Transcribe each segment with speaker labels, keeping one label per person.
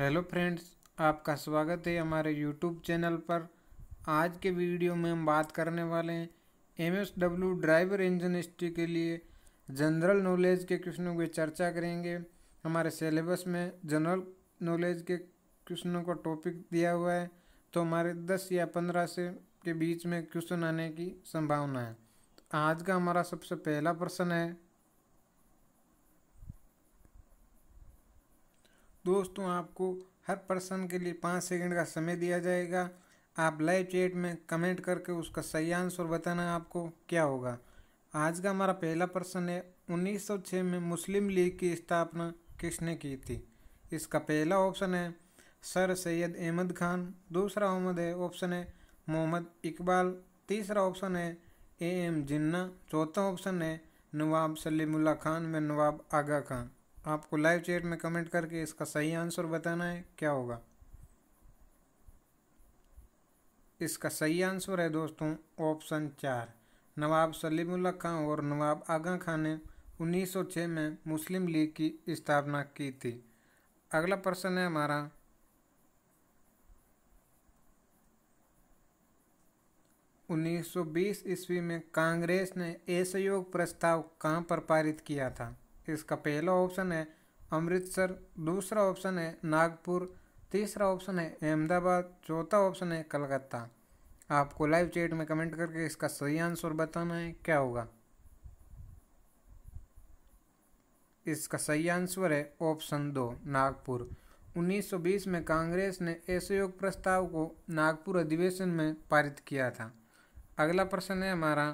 Speaker 1: hello friends आपका स्वागत है हमारे यूट्यूब चैनल पर आज के वीडियो में हम बात करने वाले हैं M S W driver engine history के लिए जनरल नॉलेज के क्वेश्चनों की चर्चा करेंगे हमारे सिलेबस में जनरल नॉलेज के क्वेश्चनों का टॉपिक दिया हुआ है तो हमारे दस या पंद्रह से के बीच में क्वेश्चन आने की संभावना है तो आज का हमारा सबसे पहला प्रश्न है दोस्तों आपको हर पर्सन के लिए पाँच सेकंड का समय दिया जाएगा आप लाइव चैट में कमेंट करके उसका सही आंसर बताना आपको क्या होगा आज का हमारा पहला प्रश्न है 1906 में मुस्लिम लीग की स्थापना किसने की थी इसका पहला ऑप्शन है सर सैयद अहमद खान दूसरा अहमद है ऑप्शन है मोहम्मद इकबाल तीसरा ऑप्शन है ए एम जिन्ना चौथा ऑप्शन है नवाब सलीमुल्ला खान व नवाब आगा खान आपको लाइव चैट में कमेंट करके इसका सही आंसर बताना है क्या होगा इसका सही आंसर है दोस्तों ऑप्शन चार नवाब सलीमुल्ला खां और नवाब आगा खां ने 1906 में मुस्लिम लीग की स्थापना की थी अगला प्रश्न है हमारा उन्नीस सौ बीस ईस्वी में कांग्रेस ने असहयोग प्रस्ताव कहाँ पर पारित किया था इसका पहला ऑप्शन है अमृतसर दूसरा ऑप्शन है नागपुर तीसरा ऑप्शन है अहमदाबाद चौथा ऑप्शन है कलकत्ता आपको लाइव चैट में कमेंट करके इसका सही आंसर बताना है क्या होगा इसका सही आंसर है ऑप्शन दो नागपुर 1920 में कांग्रेस ने असहयोग प्रस्ताव को नागपुर अधिवेशन में पारित किया था अगला प्रश्न है हमारा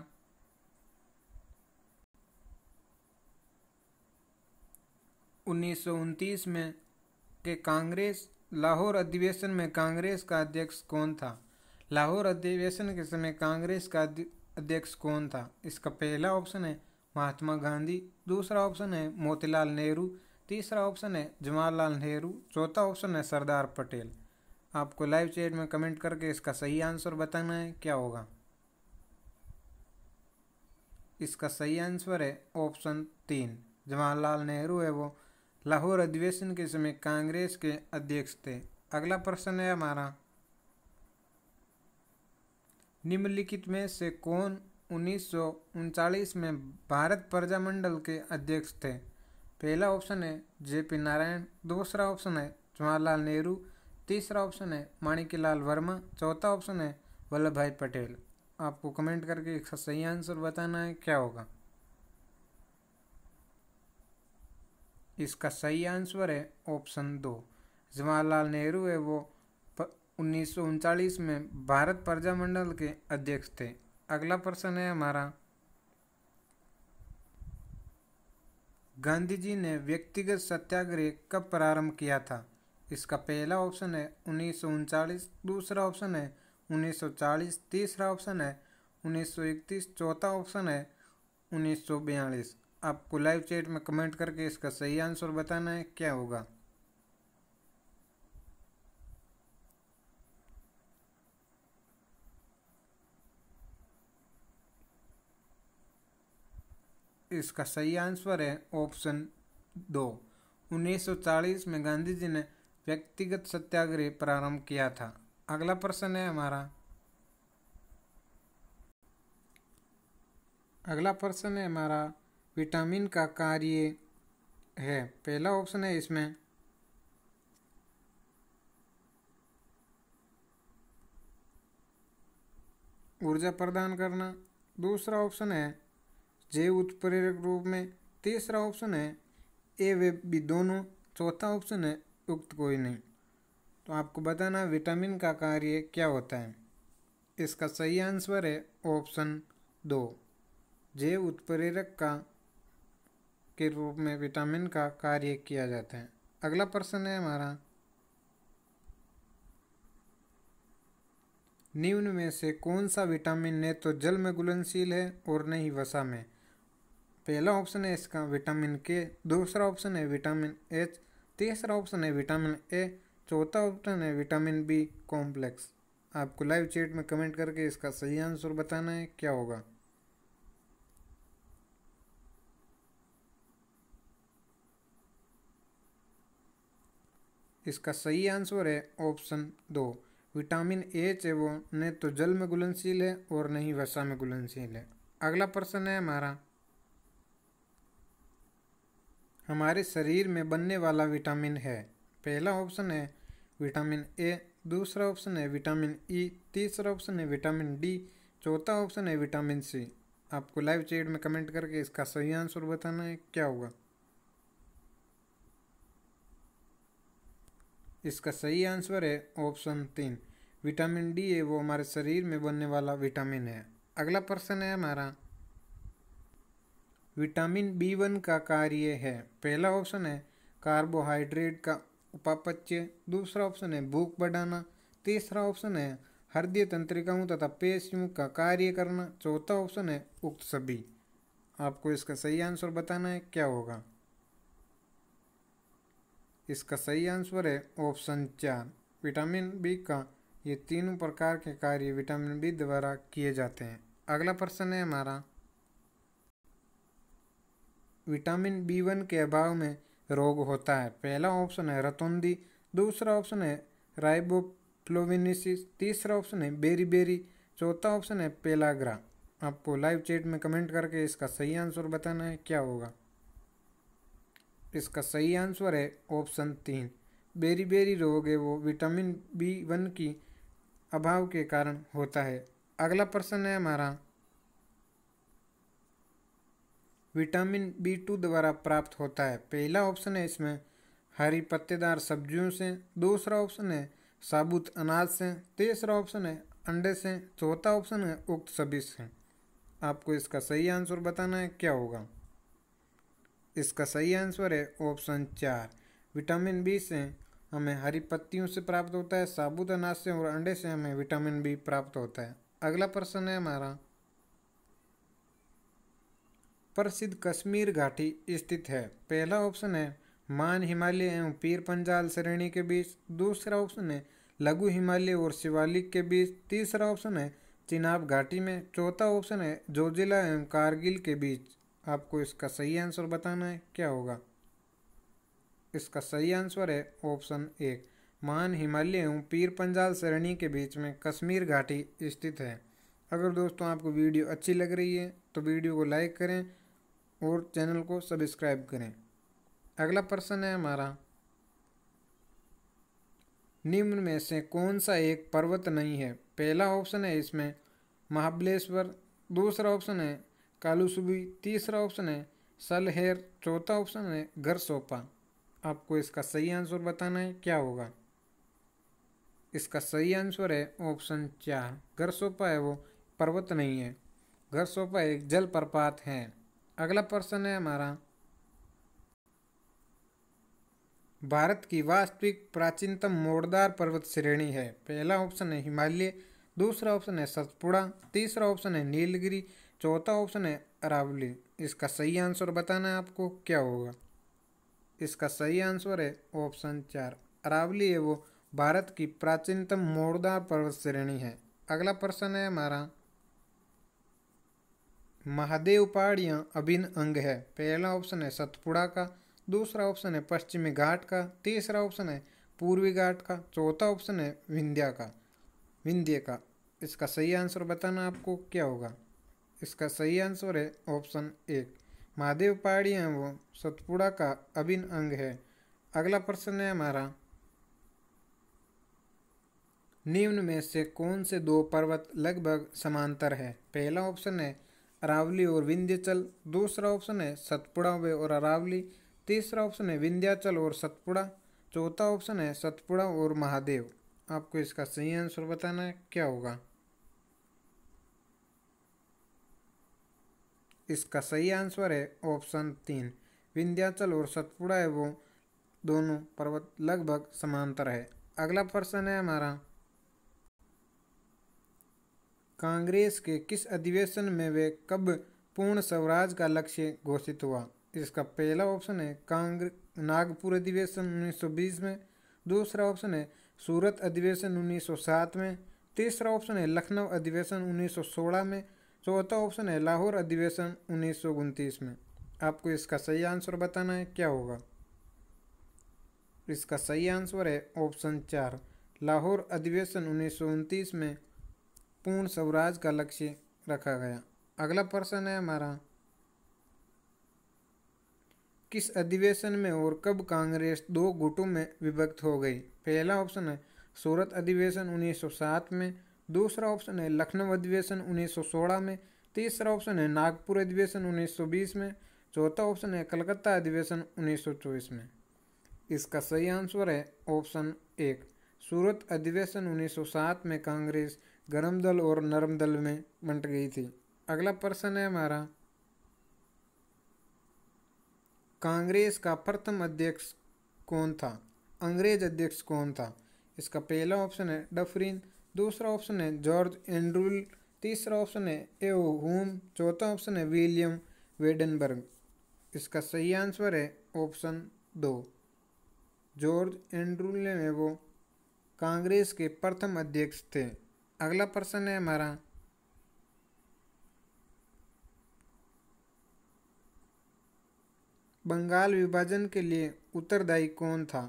Speaker 1: उन्नीस में के कांग्रेस लाहौर अधिवेशन में कांग्रेस का अध्यक्ष कौन था लाहौर अधिवेशन के समय कांग्रेस का अध्यक्ष कौन था इसका पहला ऑप्शन है महात्मा गांधी दूसरा ऑप्शन है मोतीलाल नेहरू तीसरा ऑप्शन है जवाहरलाल नेहरू चौथा ऑप्शन है सरदार पटेल आपको लाइव चैट में कमेंट करके इसका सही आंसर बताना है क्या होगा इसका सही आंसर है ऑप्शन तीन जवाहरलाल नेहरू है वो लाहौर अधिवेशन के समय कांग्रेस के अध्यक्ष थे अगला प्रश्न है हमारा निम्नलिखित में से कौन उन्नीस में भारत प्रजामंडल के अध्यक्ष थे पहला ऑप्शन है जे पी नारायण दूसरा ऑप्शन है जवाहरलाल नेहरू तीसरा ऑप्शन है माणिकीलाल वर्मा चौथा ऑप्शन है वल्लभ भाई पटेल आपको कमेंट करके इसका सही आंसर बताना है क्या होगा इसका सही आंसर है ऑप्शन दो जवाहरलाल नेहरू है वो उन्नीस में भारत प्रजामंडल के अध्यक्ष थे अगला प्रश्न है हमारा गांधी जी ने व्यक्तिगत सत्याग्रह कब प्रारंभ किया था इसका पहला ऑप्शन है उन्नीस दूसरा ऑप्शन है 1940 तीसरा ऑप्शन है 1931 चौथा ऑप्शन है 1942 आपको लाइव चैट में कमेंट करके इसका सही आंसर बताना है क्या होगा इसका सही आंसर है ऑप्शन दो 1940 में गांधी जी ने व्यक्तिगत सत्याग्रह प्रारंभ किया था अगला प्रश्न है हमारा अगला प्रश्न है हमारा विटामिन का कार्य है पहला ऑप्शन है इसमें ऊर्जा प्रदान करना दूसरा ऑप्शन है जैव उत्प्रेरक रूप में तीसरा ऑप्शन है ए वे बी दोनों चौथा ऑप्शन है उक्त कोई नहीं तो आपको बताना विटामिन का कार्य क्या होता है इसका सही आंसर है ऑप्शन दो जैव उत्प्रेरक का के रूप में विटामिन का कार्य किया जाता है अगला प्रश्न है हमारा निम्न में से कौन सा विटामिन ने तो जल में घुलनशील है और न ही वसा में पहला ऑप्शन है इसका विटामिन के दूसरा ऑप्शन है विटामिन एच तीसरा ऑप्शन है विटामिन ए चौथा ऑप्शन है विटामिन बी कॉम्प्लेक्स आपको लाइव चैट में कमेंट करके इसका सही आंसर बताना है क्या होगा इसका सही आंसर है ऑप्शन दो विटामिन ए वो न तो जल में घुलनशील है और न ही वसा में घुलनशील है अगला प्रश्न है हमारा हमारे शरीर में बनने वाला विटामिन है पहला ऑप्शन है विटामिन ए दूसरा ऑप्शन है विटामिन ई तीसरा ऑप्शन है विटामिन डी चौथा ऑप्शन है विटामिन सी आपको लाइव चैट में कमेंट करके इसका सही आंसर बताना है क्या होगा इसका सही आंसर है ऑप्शन तीन विटामिन डी है वो हमारे शरीर में बनने वाला विटामिन है अगला प्रश्न है हमारा विटामिन बी वन का कार्य है पहला ऑप्शन है कार्बोहाइड्रेट का उपापच्य दूसरा ऑप्शन है भूख बढ़ाना तीसरा ऑप्शन है हृदय तंत्रिकाओं तथा पेशियों का कार्य करना चौथा ऑप्शन है उक्त सभी आपको इसका सही आंसर बताना है क्या होगा इसका सही आंसर है ऑप्शन चार विटामिन बी का ये तीनों प्रकार के कार्य विटामिन बी द्वारा किए जाते हैं अगला प्रश्न है हमारा विटामिन बी वन के अभाव में रोग होता है पहला ऑप्शन है रतौंदी दूसरा ऑप्शन है राइबोफ्लोविनिसिस तीसरा ऑप्शन है बेरी बेरी चौथा ऑप्शन है पेलाग्रा आपको लाइव चैट में कमेंट करके इसका सही आंसर बताना है क्या होगा इसका सही आंसर है ऑप्शन तीन बेरी बेरी रोग है वो विटामिन बी वन की अभाव के कारण होता है अगला प्रश्न है हमारा विटामिन बी टू द्वारा प्राप्त होता है पहला ऑप्शन है इसमें हरी पत्तेदार सब्जियों से दूसरा ऑप्शन है साबुत अनाज से तीसरा ऑप्शन है अंडे से चौथा ऑप्शन है उक्त सभी से आपको इसका सही आंसर बताना है क्या होगा इसका सही आंसर है ऑप्शन चार विटामिन बी से हमें हरी पत्तियों से प्राप्त होता है साबुत अनाज से और अंडे से हमें विटामिन बी प्राप्त होता है अगला प्रश्न है हमारा प्रसिद्ध कश्मीर घाटी स्थित है पहला ऑप्शन है मान हिमालय एवं पीर पंजाल श्रेणी के बीच दूसरा ऑप्शन है लघु हिमालय और शिवालिक के बीच तीसरा ऑप्शन है चिनाब घाटी में चौथा ऑप्शन है जोजिला एवं कारगिल के बीच आपको इसका सही आंसर बताना है क्या होगा इसका सही आंसर है ऑप्शन एक मान हिमालय एवं पीर पंजाल सरणी के बीच में कश्मीर घाटी स्थित है अगर दोस्तों आपको वीडियो अच्छी लग रही है तो वीडियो को लाइक करें और चैनल को सब्सक्राइब करें अगला प्रश्न है हमारा निम्न में से कौन सा एक पर्वत नहीं है पहला ऑप्शन है इसमें महाबलेश्वर दूसरा ऑप्शन है कालूसुबी तीसरा ऑप्शन है सलहेर चौथा ऑप्शन है घर सोपा आपको इसका सही आंसर बताना है क्या होगा इसका सही आंसर है ऑप्शन चार घर सोपा है वो पर्वत नहीं है घर सोपा एक जलप्रपात है अगला प्रश्न है हमारा भारत की वास्तविक प्राचीनतम मोड़दार पर्वत श्रेणी है पहला ऑप्शन है हिमालय दूसरा ऑप्शन है सतपुड़ा तीसरा ऑप्शन है नीलगिरी चौथा ऑप्शन है अरावली इसका सही आंसर बताना है आपको क्या होगा इसका सही आंसर है ऑप्शन चार अरावली है वो भारत की प्राचीनतम मोड़दार पर्वत श्रेणी है अगला प्रश्न है हमारा महादेव पहाड़ियाँ अभिन्न अंग है पहला ऑप्शन है सतपुड़ा का दूसरा ऑप्शन है पश्चिमी घाट का तीसरा ऑप्शन है पूर्वी घाट का चौथा ऑप्शन है विंध्या का विंध्य का इसका सही आंसर बताना आपको क्या होगा इसका सही आंसर है ऑप्शन एक महादेव पहाड़ी है वो सतपुड़ा का अभिन्न अंग है अगला प्रश्न है हमारा निम्न में से कौन से दो पर्वत लगभग समांतर है पहला ऑप्शन है अरावली और विंध्याचल दूसरा ऑप्शन है सतपुड़ा और अरावली तीसरा ऑप्शन है विंध्याचल और सतपुड़ा चौथा ऑप्शन है सतपुड़ा और महादेव आपको इसका सही आंसर बताना है क्या होगा इसका सही आंसर है ऑप्शन तीन विंध्याचल और सतपुड़ा है वो दोनों पर्वत लगभग समांतर है अगला प्रश्न है हमारा कांग्रेस के किस अधिवेशन में वे कब पूर्ण स्वराज का लक्ष्य घोषित हुआ इसका पहला ऑप्शन है कांग्रेस नागपुर अधिवेशन 1920 में दूसरा ऑप्शन है सूरत अधिवेशन 1907 में तीसरा ऑप्शन है लखनऊ अधिवेशन 1916 में चौथा ऑप्शन है लाहौर अधिवेशन उन्नीस में आपको इसका सही आंसर बताना है क्या होगा इसका सही आंसर है ऑप्शन चार लाहौर अधिवेशन उन्नीस में पूर्ण स्वराज का लक्ष्य रखा गया अगला प्रश्न है हमारा किस अधिवेशन में और कब कांग्रेस दो गुटों में विभक्त हो गई पहला ऑप्शन है सूरत अधिवेशन 1907 में दूसरा ऑप्शन है लखनऊ अधिवेशन 1916 में तीसरा ऑप्शन है नागपुर अधिवेशन 1920 में चौथा ऑप्शन है कलकत्ता अधिवेशन 1924 में इसका सही आंसर है ऑप्शन एक सूरत अधिवेशन 1907 में कांग्रेस गर्म दल और नरम दल में बंट गई थी अगला प्रश्न है हमारा कांग्रेस का प्रथम अध्यक्ष कौन था अंग्रेज अध्यक्ष कौन था इसका पहला ऑप्शन है डफरीन दूसरा ऑप्शन है जॉर्ज एंड्रूल तीसरा ऑप्शन है एओ होम चौथा ऑप्शन है विलियम वेडनबर्ग इसका सही आंसर है ऑप्शन दो जॉर्ज एंड्रुल में वो कांग्रेस के प्रथम अध्यक्ष थे अगला प्रश्न है हमारा बंगाल विभाजन के लिए उत्तरदायी कौन था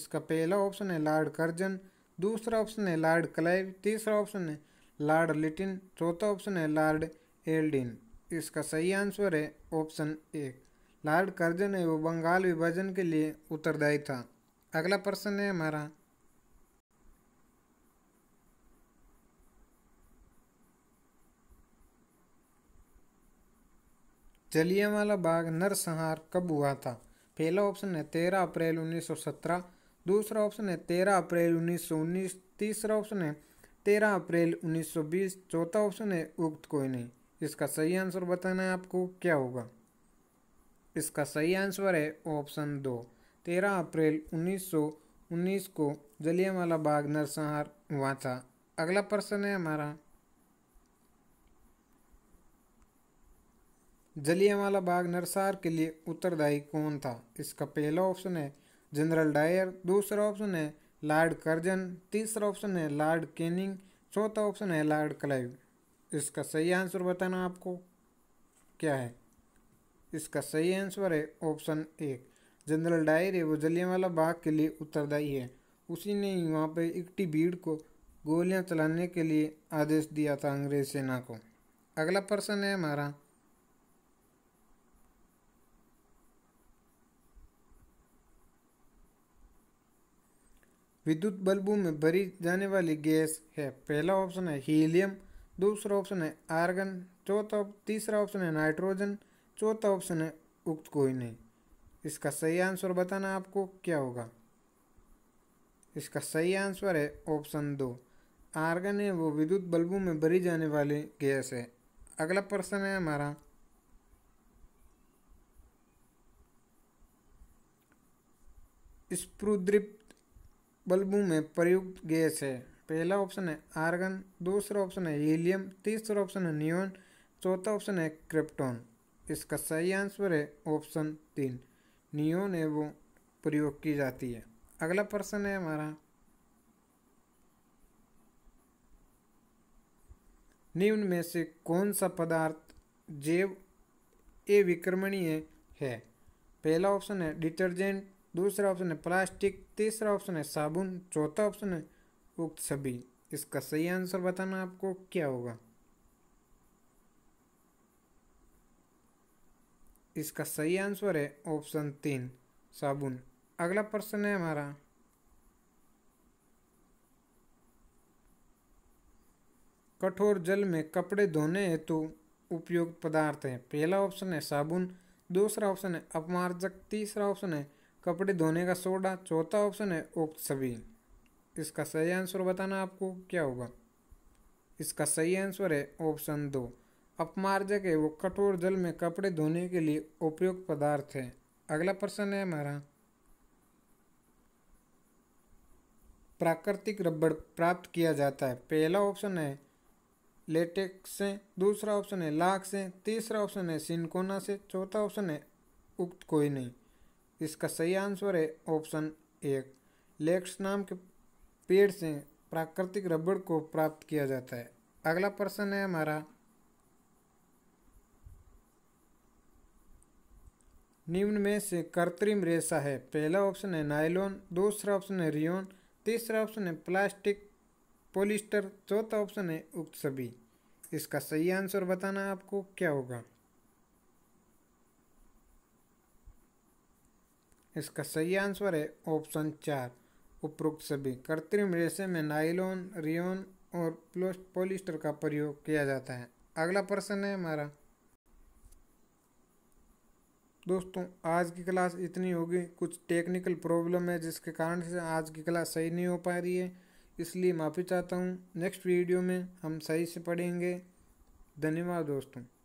Speaker 1: इसका पहला ऑप्शन है लॉर्ड कर्जन दूसरा ऑप्शन है लॉर्ड क्लाइव तीसरा ऑप्शन है लॉर्ड लिटिन चौथा ऑप्शन है लॉर्ड एल्डिन इसका सही आंसर है ऑप्शन एक लॉर्ड कर्जन है वो बंगाल विभाजन के लिए उत्तरदायी था अगला प्रश्न है हमारा जलियावाला बाग नरसंहार कब हुआ था पहला ऑप्शन है तेरह अप्रैल 1917 दूसरा ऑप्शन है तेरह अप्रैल उन्नीस सौ उन्नीस तीसरा ऑप्शन है तेरह अप्रैल उन्नीस सौ बीस चौथा ऑप्शन है उक्त कोई नहीं इसका सही आंसर बताना है आपको क्या होगा इसका सही आंसर है ऑप्शन दो तेरह अप्रैल उन्नीस सौ उन्नीस को जलियावाला बाग नरसंहार हुआ था अगला प्रश्न है हमारा जलियावाला बाग नरसार के लिए उत्तरदायी कौन था इसका पहला ऑप्शन है जनरल डायर दूसरा ऑप्शन है लॉर्ड कर्जन तीसरा ऑप्शन है लॉर्ड कैनिंग चौथा ऑप्शन है लॉर्ड क्लाइव इसका सही आंसर बताना आपको क्या है इसका सही आंसर है ऑप्शन एक जनरल डायर है वो जलियांवाला बाग के लिए उत्तरदायी है उसी ने ही वहाँ पर इकट्ठी भीड़ को गोलियाँ चलाने के लिए आदेश दिया था अंग्रेज सेना को अगला प्रश्न है हमारा विद्युत बल्बों में भरी जाने वाली गैस है पहला ऑप्शन है हीलियम दूसरा ऑप्शन है आर्गन चौथा तीसरा ऑप्शन है नाइट्रोजन चौथा ऑप्शन है उक्त कोई नहीं इसका सही आंसर बताना आपको क्या होगा इसका सही आंसर है ऑप्शन दो आर्गन है वो विद्युत बल्बों में भरी जाने वाली गैस है अगला प्रश्न है हमारा स्प्रुद्रिप बल्बों में प्रयुक्त गैस है पहला ऑप्शन है आर्गन दूसरा ऑप्शन है हीलियम तीसरा ऑप्शन है नियोन चौथा ऑप्शन है क्रिप्टॉन इसका सही आंसर है ऑप्शन तीन नियोन है वो प्रयोग की जाती है अगला प्रश्न है हमारा निम्न में से कौन सा पदार्थ जैव ए विक्रमणीय है पहला ऑप्शन है डिटर्जेंट दूसरा ऑप्शन है प्लास्टिक तीसरा ऑप्शन है साबुन चौथा ऑप्शन है उक्त सभी इसका सही आंसर बताना आपको क्या होगा इसका सही आंसर है ऑप्शन तीन साबुन अगला प्रश्न है हमारा कठोर जल में कपड़े धोने हेतु तो उपयुक्त पदार्थ है पहला ऑप्शन है साबुन दूसरा ऑप्शन है अपमार्जक तीसरा ऑप्शन है कपड़े धोने का सोडा चौथा ऑप्शन है उक्त सभी इसका सही आंसर बताना आपको क्या होगा इसका सही आंसर है ऑप्शन दो अपमार्जक है वो कठोर जल में कपड़े धोने के लिए उपयुक्त पदार्थ है अगला प्रश्न है हमारा प्राकृतिक रबड़ प्राप्त किया जाता है पहला ऑप्शन है लेटेक्स से दूसरा ऑप्शन है लाख से तीसरा ऑप्शन है सिनकोना से चौथा ऑप्शन है उक्त कोई नहीं इसका सही आंसर है ऑप्शन एक लेक्स नाम के पेड़ से प्राकृतिक रबड़ को प्राप्त किया जाता है अगला प्रश्न है हमारा निम्न में से कृत्रिम रेशा है पहला ऑप्शन है नायलोन दूसरा ऑप्शन है रियोन तीसरा ऑप्शन है प्लास्टिक पोलिस्टर चौथा ऑप्शन है उक्त सभी इसका सही आंसर बताना आपको क्या होगा इसका सही आंसर है ऑप्शन चार उपरोक्त सभी कृत्रिम रेशे में नाइलोन रियोन और पॉलिस्टर का प्रयोग किया जाता है अगला प्रश्न है हमारा दोस्तों आज की क्लास इतनी होगी कुछ टेक्निकल प्रॉब्लम है जिसके कारण से आज की क्लास सही नहीं हो पा रही है इसलिए माफ़ी चाहता हूँ नेक्स्ट वीडियो में हम सही से पढ़ेंगे धन्यवाद दोस्तों